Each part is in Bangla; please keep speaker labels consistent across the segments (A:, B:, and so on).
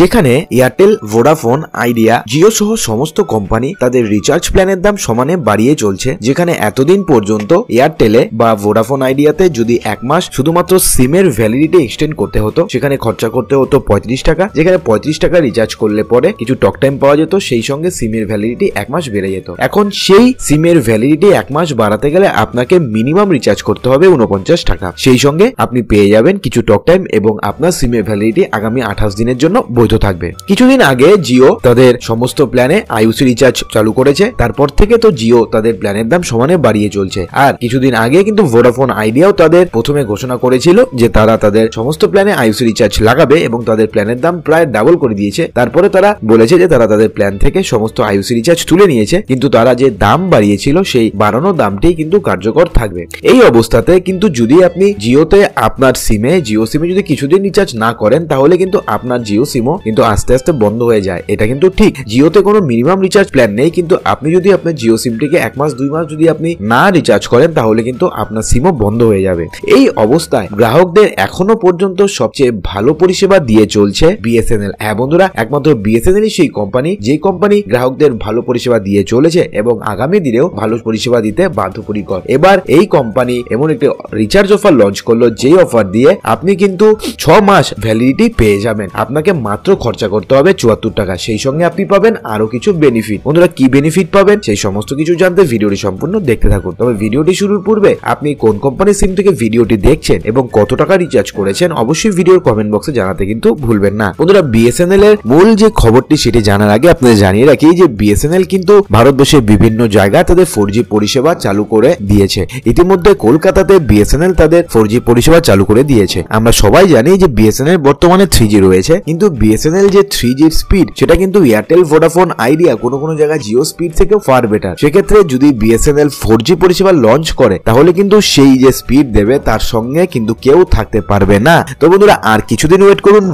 A: যেখানে এয়ারটেল ভোডাফোন আইডিয়া জিও সহ সমস্ত কোম্পানি তাদের রিচার্জ প্ল্যানের দাম সমানে বাড়িয়ে চলছে যেখানে এতদিন পর্যন্ত এয়ারটেলে বা ভোডাফোন আইডিয়াতে যদি এক মাস শুধুমাত্র সিমের ভ্যালিডিটি এক্সটেন্ড করতে হতো সেখানে খরচা করতে হতো পঁয়ত্রিশ টাকা যেখানে পঁয়ত্রিশ টাকা রিচার্জ করলে পরে কিছু টক টাইম পাওয়া যেত সেই সঙ্গে সিমের ভ্যালিডিটি এক মাস বেড়ে যেত এখন সেই সিমের ভ্যালিডিটি এক মাস বাড়াতে গেলে আপনাকে মিনিমাম রিচার্জ করতে হবে উনপঞ্চাশ টাকা সেই সঙ্গে আপনি পেয়ে যাবেন কিছু টক টাইম এবং আপনার সিমের ভ্যালিডিটি আগামী আঠাশ দিনের জন্য বৈধ থাকবে কিছুদিন আগে জিও তাদের সমস্ত প্ল্যানে আইউসি রিচার্জ চালু করেছে তারপর থেকে তো জিও তাদের প্ল্যানের দাম সমানে বাড়িয়ে চলছে আর কিছুদিন আগে কিন্তু ভোডাফোন আইডিয়াও তাদের প্রথমে ঘোষণা করেছিল যে তারা তাদের সমস্ত প্ল্যানে আইউসি রিচার্জ লাগাবে এবং তাদের প্ল্যানের দাম প্রায় ডাবল করে দিয়েছে তারপরে তারা বলেছে যে তারা তাদের প্ল্যান থেকে সমস্ত আইউসি রিচার্জ তুলে নিয়েছে কিন্তু তারা যে দাম বাড়িয়েছিল সেই বাড়ানো দামটি কিন্তু কার্যকর থাকবে এই অবস্থাতে কিন্তু যদি আপনি জিওতে আপনার সিমে জিও সিমে যদি কিছুদিন রিচার্জ না করেন তাহলে কিন্তু আপনার জিও সিম সিমও কিন্তু আস্তে আস্তে বন্ধ হয়ে যায় এটা কিন্তু ঠিক জিওতে কোনো মিনিমাম রিচার্জ প্ল্যান নেই কিন্তু আপনি যদি আপনার জিও সিমটিকে এক মাস দুই মাস যদি আপনি না রিচার্জ করেন তাহলে কিন্তু আপনার সিমও বন্ধ হয়ে যাবে এই অবস্থায় গ্রাহকদের এখনো পর্যন্ত সবচেয়ে ভালো পরিষেবা দিয়ে চলছে বিএসএনএল হ্যাঁ বন্ধুরা একমাত্র বিএসএনএল সেই কোম্পানি যে কোম্পানি গ্রাহকদের ভালো পরিষেবা দিয়ে চলেছে এবং আগামী দিনেও ভালো পরিষেবা দিতে বাধ্যপরিকর এবার এই কোম্পানি এমন একটি রিচার্জ অফার লঞ্চ করলো যে অফার দিয়ে আপনি কিন্তু ছ মাস ভ্যালিডিটি পেয়ে যাবেন আপনাকে মাস মাত্র খরচা করতে হবে চুয়াত্তর টাকা সেই সঙ্গে আপনি পাবেন আরো কিছু বেনিফিট বন্ধুরা কি বেনিফিট পাবেন সেই সমস্ত কিছু জানতে ভিডিওটি সম্পূর্ণ দেখতে থাকুন তবে ভিডিওটি শুরুর পূর্বে আপনি কোন কোম্পানির সিম থেকে ভিডিওটি দেখছেন এবং কত টাকা রিচার্জ করেছেন অবশ্যই ভিডিওর কমেন্ট বক্সে জানাতে কিন্তু ভুলবেন না বন্ধুরা বিএসএনএল এর মূল যে খবরটি সেটি জানার আগে আপনাদের জানিয়ে রাখি যে বিএসএনএল কিন্তু ভারতবর্ষের বিভিন্ন জায়গা তাদের ফোর পরিষেবা চালু করে দিয়েছে ইতিমধ্যে কলকাতাতে বিএসএনএল তাদের ফোর পরিষেবা চালু করে দিয়েছে আমরা সবাই জানি যে বিএসএনএল বর্তমানে থ্রি রয়েছে কিন্তু বিএসএনএল যে থ্রি জির স্পিড সেটা কিন্তু এয়ারটেল ভোডাফোন আইডিয়া কোনো কোনো জায়গায় জিও স্পিড থেকে ফার বেটার সেক্ষেত্রে যদি বিএসএনএল ফোর জি পরিষেবা লঞ্চ করে তাহলে কিন্তু সেই যে স্পিড দেবে তার সঙ্গে কিন্তু কেউ থাকতে পারবে না তো বন্ধুরা আর কিছুদিন ওয়েট করুন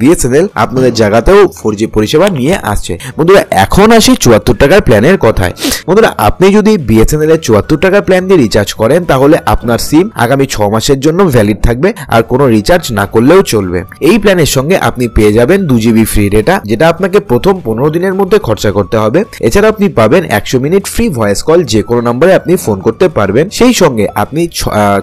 A: বিএসএনএল আপনাদের জায়গাতেও ফোর জি পরিষেবা নিয়ে আসছে বন্ধুরা এখন আসি চুয়াত্তর টাকার প্ল্যানের কথায় বন্ধুরা আপনি যদি বিএসএনএল এর চুয়াত্তর টাকার প্ল্যান দিয়ে রিচার্জ করেন তাহলে আপনার সিম আগামী ছ মাসের জন্য ভ্যালিড থাকবে আর কোনো রিচার্জ না করলেও চলবে এই প্ল্যানের সঙ্গে আপনি পেয়ে যাবেন দু জিবি ফ্রি ডেটা যেটা আপনাকে প্রথম পনেরো দিনের মধ্যে খরচা করতে হবে এছাড়া আপনি পাবেন একশো মিনিট ফ্রি ভয়েস কল যে কোনো নম্বরে আপনি ফোন করতে পারবেন সেই সঙ্গে আপনি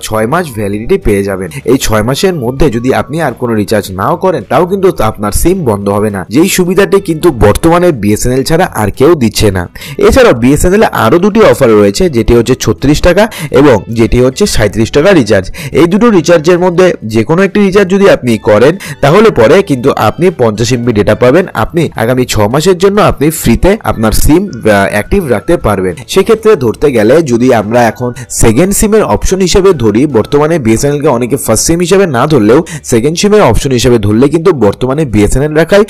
A: ছয় মাস ভ্যালিডিটি পেয়ে যাবেন এই ছয় মাসের মধ্যে যদি আপনি আর কোনো রিচার্জ নাও করেন তাও কিন্তু আপনার সিম বন্ধ হবে না যেই সুবিধাটি কিন্তু বর্তমানে বিএসএনএল ছাড়া আর কেউ দিচ্ছে না এছাড়াও বিএসএনএল এয়ারটেলে আরও দুটি অফার রয়েছে যেটি হচ্ছে ছত্রিশ টাকা এবং যেটি হচ্ছে সাঁত্রিশ টাকা রিচার্জ এই দুটো রিচার্জের মধ্যে যে কোনো একটি রিচার্জ যদি আপনি করেন তাহলে পরে কিন্তু আপনি পঞ্চাশ এমবি ডেটা পাবেন আপনি আগামী ছ মাসের জন্য আপনি ফ্রিতে আপনার সিম অ্যাক্টিভ রাখতে পারবেন সেক্ষেত্রে ধরতে গেলে যদি আমরা এখন সেকেন্ড সিমের অপশন হিসেবে ধরি বর্তমানে বিএসএনএলকে অনেকে ফার্স্ট সিম হিসেবে না ধরলেও সেকেন্ড সিমের অপশন হিসেবে ধরলে কিন্তু বর্তমানে বিএসএনএল রাখাই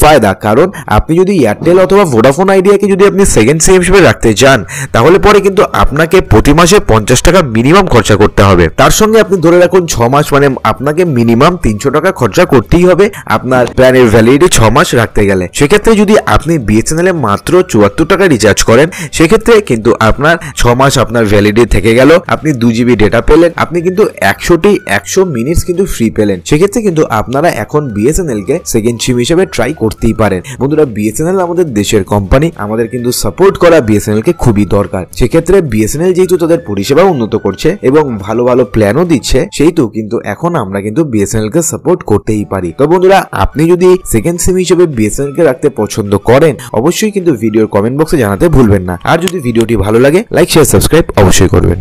A: ফায়দা কারণ আপনি যদি এয়ারটেল অথবা ভোডাফোন আইডিয়াকে যদি আপনি সেকেন্ড সিম হিসেবে রাখতে করতে যান তাহলে পরে কিন্তু আপনাকে প্রতি মাসে পঞ্চাশ টাকা মিনিমাম খরচা করতে হবে তার সঙ্গে আপনি ধরে রাখুন ছ মাস মানে আপনাকে মিনিমাম তিনশো টাকা খরচা করতেই হবে আপনার প্ল্যানের ভ্যালিডিটি ছ মাস রাখতে গেলে সেক্ষেত্রে যদি আপনি বিএসএনএল এ মাত্র চুয়াত্তর টাকা রিচার্জ করেন সেক্ষেত্রে কিন্তু আপনার ছ মাস আপনার ভ্যালিডি থেকে গেল আপনি দু জিবি ডেটা পেলেন আপনি কিন্তু একশোটি একশো মিনিটস কিন্তু ফ্রি পেলেন সেক্ষেত্রে কিন্তু আপনারা এখন বিএসএনএল কে সেকেন্ড সিম হিসেবে ট্রাই করতেই পারেন বন্ধুরা বিএসএনএল আমাদের দেশের কোম্পানি আমাদের কিন্তু সাপোর্ট করা বিএসএনএল কে খুবই দরকার সেক্ষেত্রে বিএসএনএল যেহেতু তাদের পরিষেবা উন্নত করছে এবং ভালো ভালো প্ল্যানও দিচ্ছে সেহেতু কিন্তু এখন আমরা কিন্তু বিএসএনএল কে সাপোর্ট করতেই পারি তো বন্ধুরা আপনি যদি সেকেন্ড সিম হিসেবে বিএসএনএল কে রাখতে পছন্দ করেন অবশ্যই কিন্তু ভিডিওর কমেন্ট বক্সে জানাতে ভুলবেন না আর যদি ভিডিওটি ভালো লাগে লাইক শেয়ার সাবস্ক্রাইব অবশ্যই করবেন